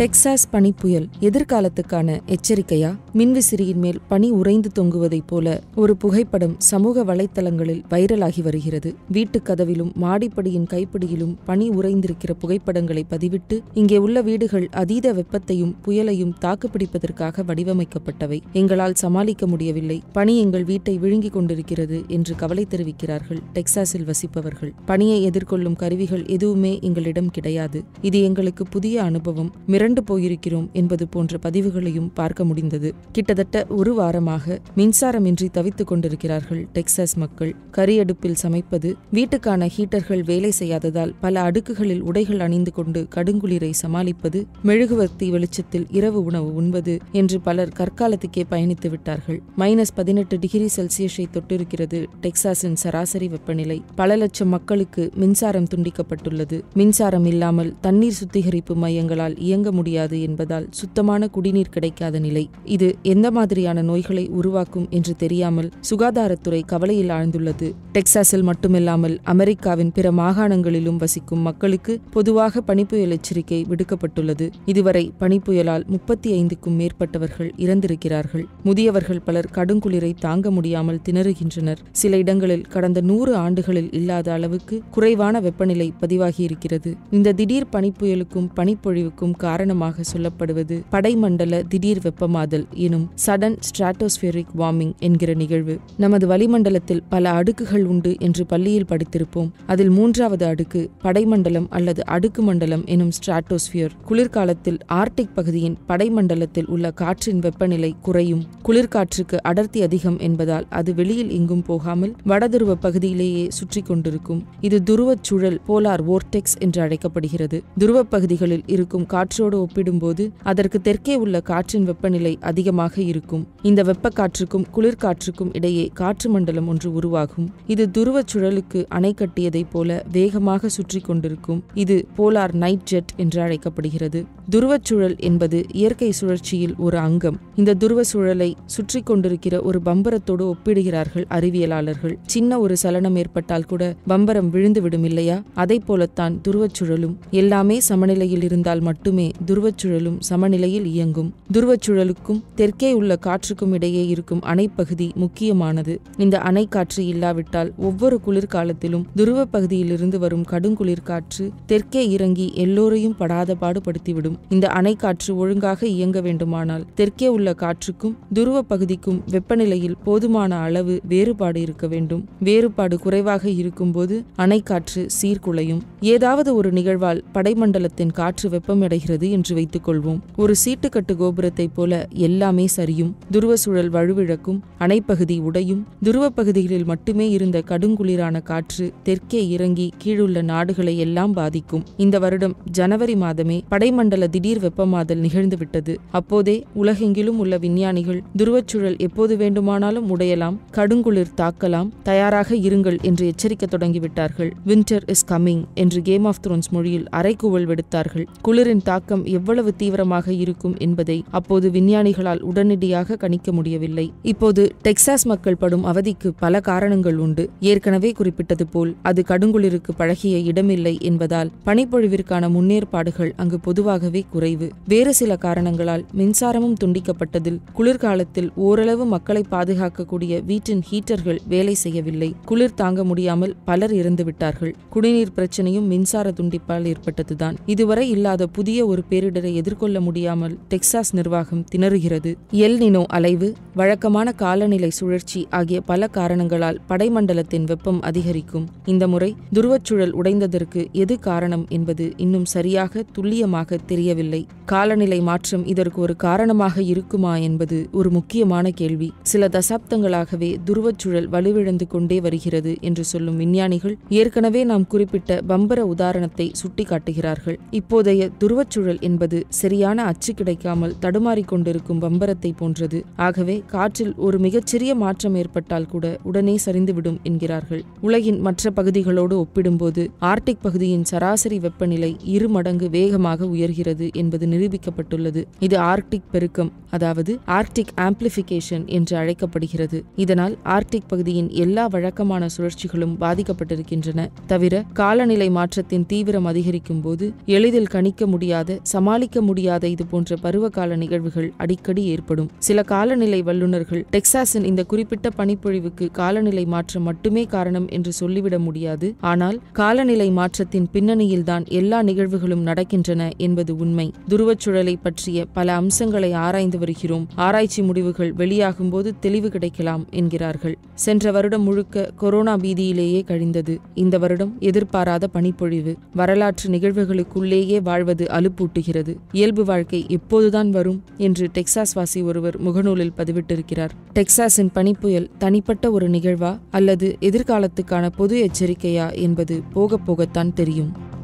Texas பனி புயல் எதிர்காலத்துக்கான எச்சரிக்கையா மின்விசிறியின் மேல் பனி உறைந்து தொங்குவதைப் போல ஒரு புகைப்படம் சமூக வலைத்தளங்களில் வைரலாகி வருகிறது வீட்டுக் கதவிலும் மாடிப்படியின் கைப்பிடியிலும் பனி உறைந்திருக்கிற புகைப்படங்களை பதிவிட்டு இங்கே உள்ள வீடுகள் அதீத வெப்பத்தையும் புயலையும் தாக்குப்பிடிப்பதற்காக வடிவமைக்கப்பட்டவை எங்களால் சமாளிக்க முடியவில்லை பனி எங்கள் வீட்டை விழுங்கிக் கொண்டிருக்கிறது என்று கவலை தெரிவிக்கிறார்கள் டெக்சாஸில் வசிப்பவர்கள் பணியை எதிர்கொள்ளும் கருவிகள் எதுவுமே எங்களிடம் கிடையாது இது எங்களுக்கு புதிய அனுபவம் மிரண்டு போயிருக்கிறோம் என்பது போன்ற பதிவுகளையும் பார்க்க முடிந்தது கிட்டத்தட்ட ஒரு வாரமாக மின்சாரமின்றி தவித்துக் கொண்டிருக்கிறார்கள் டெக்சாஸ் மக்கள் கரியடுப்பில் சமைப்பது வீட்டுக்கான ஹீட்டர்கள் வேலை செய்யாததால் பல அடுக்குகளில் உடைகள் அணிந்து கொண்டு கடுங்குளிரை சமாளிப்பது மெழுகுவர்த்தி வெளிச்சத்தில் இரவு உணவு உண்பது என்று பலர் கற்காலத்துக்கே பயணித்து விட்டார்கள் மைனஸ் பதினெட்டு டிகிரி செல்சியஸை தொட்டிருக்கிறது டெக்சாஸின் சராசரி வெப்பநிலை பல லட்சம் மக்களுக்கு மின்சாரம் துண்டிக்கப்பட்டுள்ளது மின்சாரம் இல்லாமல் தண்ணீர் சுத்திகரிப்பு மையங்களால் இயங்க முடியாது என்பதால் சுத்தமான குடிநீர் கிடைக்காத நிலை இது எந்த மாதிரியான நோய்களை உருவாக்கும் என்று தெரியாமல் சுகாதாரத்துறை கவலையில் ஆழ்ந்துள்ளது டெக்சாஸில் மட்டுமில்லாமல் அமெரிக்காவின் பிற மாகாணங்களிலும் வசிக்கும் மக்களுக்கு பொதுவாக பனிப்புயல் எச்சரிக்கை விடுக்கப்பட்டுள்ளது இதுவரை பனிப்புயலால் முப்பத்தி ஐந்துக்கும் மேற்பட்டவர்கள் இறந்திருக்கிறார்கள் முதியவர்கள் பலர் கடுங்குளிரை தாங்க முடியாமல் திணறுகின்றனர் சில இடங்களில் கடந்த நூறு ஆண்டுகளில் இல்லாத அளவுக்கு குறைவான வெப்பநிலை பதிவாகியிருக்கிறது இந்த திடீர் பனிப்புயலுக்கும் பனிப்பொழிவுக்கும் காரணம் காரணமாக சொல்லப்படுவது படைமண்டல திடீர் வெப்பமாதல் எனும் சடன் ஸ்ட்ராட்டோஸ்பியரிக் வார்மிங் என்கிற நிகழ்வு நமது வளிமண்டலத்தில் பல அடுக்குகள் உண்டு என்று பள்ளியில் படித்திருப்போம் அதில் மூன்றாவது அடுக்கு படைமண்டலம் அல்லது அடுக்கு மண்டலம் எனும் ஸ்ட்ராட்டோஸ்பியர் குளிர்காலத்தில் ஆர்டிக் பகுதியின் படைமண்டலத்தில் உள்ள காற்றின் வெப்பநிலை குறையும் குளிர்காற்றுக்கு அடர்த்தி அதிகம் என்பதால் அது வெளியில் எங்கும் போகாமல் வடதுருவ பகுதியிலேயே சுற்றி கொண்டிருக்கும் இது துருவச் சுழல் போலார் வோர்டெக்ஸ் என்று அழைக்கப்படுகிறது துருவப் பகுதிகளில் இருக்கும் காற்றோடு ஒப்பிடும்போது அதற்கு தெற்கே உள்ள காற்றின் வெப்பநிலை அதிகமாக இருக்கும் இந்த வெப்பக்காற்றுக்கும் குளிர்காற்றுக்கும் இடையே காற்று மண்டலம் ஒன்று உருவாகும் இது துருவச் சுழலுக்கு அணை கட்டியதைப் போல வேகமாக சுற்றி கொண்டிருக்கும் இது போலார் நைட் ஜெட் என்று அழைக்கப்படுகிறது துருவச் சுழல் என்பது இயற்கை சுழற்சியில் ஒரு அங்கம் இந்த துருவ சுழலை சுற்றி கொண்டிருக்கிற ஒரு பம்பரத்தோடு ஒப்பிடுகிறார்கள் அறிவியலாளர்கள் சின்ன ஒரு சலனம் ஏற்பட்டால் கூட பம்பரம் விழுந்துவிடும் இல்லையா அதை போலத்தான் துருவச் சுழலும் எல்லாமே சமநிலையில் இருந்தால் மட்டுமே துருவச்சுழலும் சமநிலையில் இயங்கும் துருவச்சுழலுக்கும் தெற்கே உள்ள காற்றுக்கும் இடையே இருக்கும் அணைப்பகுதி முக்கியமானது இந்த அணை காற்று இல்லாவிட்டால் ஒவ்வொரு குளிர்காலத்திலும் துருவ பகுதியிலிருந்து வரும் கடுங்குளிர்காற்று தெற்கே இறங்கி எல்லோரையும் படாத பாடுபடுத்திவிடும் இந்த காற்று ஒழுங்காக இயங்க வேண்டுமானால் தெற்கே உள்ள காற்றுக்கும் துருவ பகுதிக்கும் வெப்பநிலையில் போதுமான அளவு வேறுபாடு இருக்க வேண்டும் வேறுபாடு குறைவாக இருக்கும்போது காற்று சீர்குலையும் ஏதாவது ஒரு நிகழ்வால் படைமண்டலத்தின் காற்று வெப்பமடைகிறது என்று என்று வைத்துக்கொள்வோம் ஒரு சீட்டுக்கட்டு கோபுரத்தைப் போல எல்லாமே சரியும் துருவ சுழல் வலுவிழக்கும் அணைப்பகுதி உடையும் துருவ பகுதிகளில் மட்டுமே இருந்த கடுங்குளிரான காற்று தெற்கே இறங்கி கீழுள்ள நாடுகளை எல்லாம் பாதிக்கும் இந்த வருடம் ஜனவரி மாதமே படைமண்டல திடீர் வெப்பமாதல் நிகழ்ந்துவிட்டது அப்போதே உலகெங்கிலும் உள்ள விஞ்ஞானிகள் துருவச்சூழல் எப்போது வேண்டுமானாலும் உடையலாம் கடுங்குளிர் தாக்கலாம் தயாராக இருங்கள் என்று எச்சரிக்க தொடங்கிவிட்டார்கள் வின்டர் இஸ் கம்மிங் என்று கேம் ஆஃப் த்ரோன்ஸ் மொழியில் அரைக்குவல் விடுத்தார்கள் குளிரின் தாக்கம் தாக்கம் எவ்வளவு தீவிரமாக இருக்கும் என்பதை அப்போது விஞ்ஞானிகளால் உடனடியாக கணிக்க முடியவில்லை இப்போது டெக்சாஸ் மக்கள் படும் அவதிக்கு பல காரணங்கள் உண்டு ஏற்கனவே குறிப்பிட்டது போல் அது கடுங்குளிருக்கு பழகிய இடமில்லை என்பதால் பனிப்பொழிவிற்கான முன்னேற்பாடுகள் அங்கு பொதுவாகவே குறைவு வேறு சில காரணங்களால் மின்சாரமும் துண்டிக்கப்பட்டதில் குளிர்காலத்தில் ஓரளவு மக்களை பாதுகாக்கக்கூடிய வீட்டின் ஹீட்டர்கள் வேலை செய்யவில்லை குளிர் தாங்க முடியாமல் பலர் இறந்துவிட்டார்கள் குடிநீர் பிரச்சனையும் மின்சார துண்டிப்பால் ஏற்பட்டதுதான் இதுவரை இல்லாத புதிய ஒரு பேரிடரை எதிர்கொள்ள முடியாமல் டெக்சாஸ் நிர்வாகம் திணறுகிறது எல்னினோ அலைவு வழக்கமான காலநிலை சுழற்சி ஆகிய பல காரணங்களால் படைமண்டலத்தின் வெப்பம் அதிகரிக்கும் இந்த முறை துருவச்சூழல் உடைந்ததற்கு எது காரணம் என்பது இன்னும் சரியாக துல்லியமாக தெரியவில்லை காலநிலை மாற்றம் இதற்கு ஒரு காரணமாக இருக்குமா என்பது ஒரு முக்கியமான கேள்வி சில தசாப்தங்களாகவே துருவச்சூழல் வலுவிழந்து கொண்டே வருகிறது என்று சொல்லும் விஞ்ஞானிகள் ஏற்கனவே நாம் குறிப்பிட்ட பம்பர உதாரணத்தை சுட்டிக்காட்டுகிறார்கள் இப்போதைய துருவச்சூழல் என்பது சரியான அச்சு கிடைக்காமல் தடுமாறிக் கொண்டிருக்கும் பம்பரத்தை போன்றது ஆகவே காற்றில் ஒரு மிகச்சிறிய மாற்றம் ஏற்பட்டால் கூட உடனே சரிந்துவிடும் என்கிறார்கள் உலகின் மற்ற பகுதிகளோடு ஒப்பிடும்போது ஆர்டிக் பகுதியின் சராசரி வெப்பநிலை இரு மடங்கு வேகமாக உயர்கிறது என்பது நிரூபிக்கப்பட்டுள்ளது இது ஆர்டிக் பெருக்கம் அதாவது ஆர்டிக் ஆம்பிளிபிகேஷன் என்று அழைக்கப்படுகிறது இதனால் ஆர்டிக் பகுதியின் எல்லா வழக்கமான சுழற்சிகளும் பாதிக்கப்பட்டிருக்கின்றன தவிர காலநிலை மாற்றத்தின் தீவிரம் அதிகரிக்கும் போது எளிதில் கணிக்க முடியாத சமாளிக்க முடியாத இது போன்ற பருவகால நிகழ்வுகள் அடிக்கடி ஏற்படும் சில காலநிலை வல்லுநர்கள் டெக்சாஸின் இந்த குறிப்பிட்ட பனிப்பொழிவுக்கு காலநிலை மாற்றம் மட்டுமே காரணம் என்று சொல்லிவிட முடியாது ஆனால் காலநிலை மாற்றத்தின் பின்னணியில்தான் எல்லா நிகழ்வுகளும் நடக்கின்றன என்பது உண்மை துருவச்சூழலை பற்றிய பல அம்சங்களை ஆராய்ந்து வருகிறோம் ஆராய்ச்சி முடிவுகள் வெளியாகும் போது தெளிவு கிடைக்கலாம் என்கிறார்கள் சென்ற வருடம் முழுக்க கொரோனா பீதியிலேயே கழிந்தது இந்த வருடம் எதிர்பாராத பனிப்பொழிவு வரலாற்று நிகழ்வுகளுக்குள்ளேயே வாழ்வது அலுப்பூட்டு காட்டுகிறது இயல்பு வாழ்க்கை எப்போதுதான் வரும் என்று டெக்சாஸ் வாசி ஒருவர் முகநூலில் பதிவிட்டிருக்கிறார் டெக்சாஸின் பனிப்புயல் தனிப்பட்ட ஒரு நிகழ்வா அல்லது எதிர்காலத்துக்கான பொது எச்சரிக்கையா என்பது போக போகத்தான் தெரியும்